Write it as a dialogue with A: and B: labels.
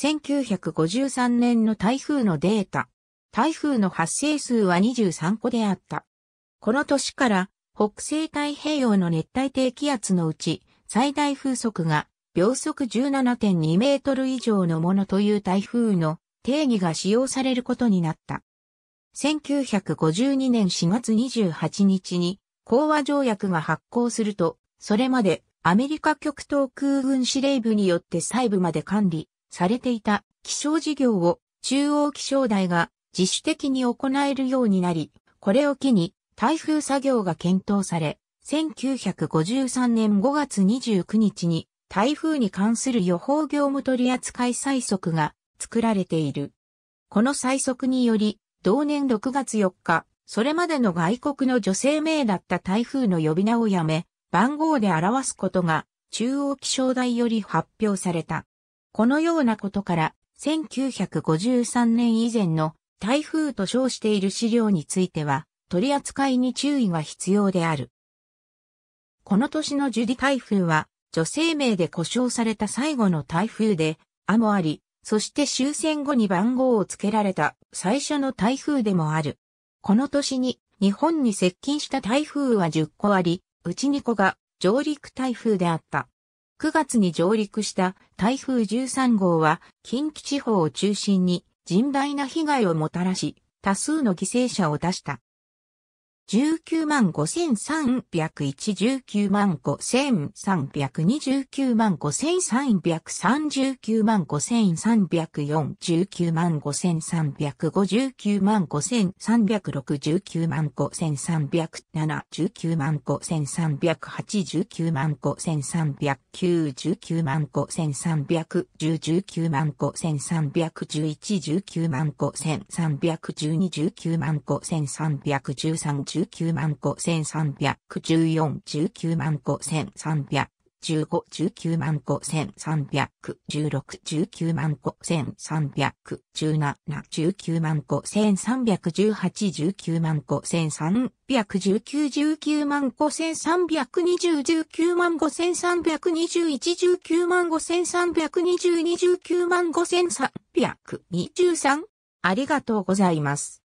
A: 1953年の台風のデータ。台風の発生数は23個であった。この年から北西太平洋の熱帯低気圧のうち最大風速が秒速17.2メートル以上のものという台風の定義が使用されることになった。1952年4月28日に講和条約が発効すると、それまでアメリカ極東空軍司令部によって細部まで管理されていた気象事業を中央気象台が自主的に行えるようになり、これを機に台風作業が検討され、1953年5月29日に台風に関する予報業務取扱い催促が作られている。この催促により、同年6月4日、それまでの外国の女性名だった台風の呼び名をやめ、番号で表すことが中央気象台より発表された。このようなことから、1953年以前の台風と称している資料については、取り扱いに注意が必要である。この年のジュディ台風は、女性名で故障された最後の台風で、あもあり、そして終戦後に番号を付けられた最初の台風でもある。この年に日本に接近した台風は10個あり、うち2個が上陸台風であった。9月に上陸した台風13号は近畿地方を中心に甚大な被害をもたらし、多数の犠牲者を出した。19万5301、19万5 3 2 9万5330、9万5304、19万5350、9万5360、9万5307、9万5308、9万5309、19万5310、19万5311、19万5312、19万5313、19万5314、19万5300。15、19万5 3三百16、19万5 3三百17、19万5318、19万5 3三百19、19万5320、19万5 3 2一19万5320、29万5323。ありがとうございます。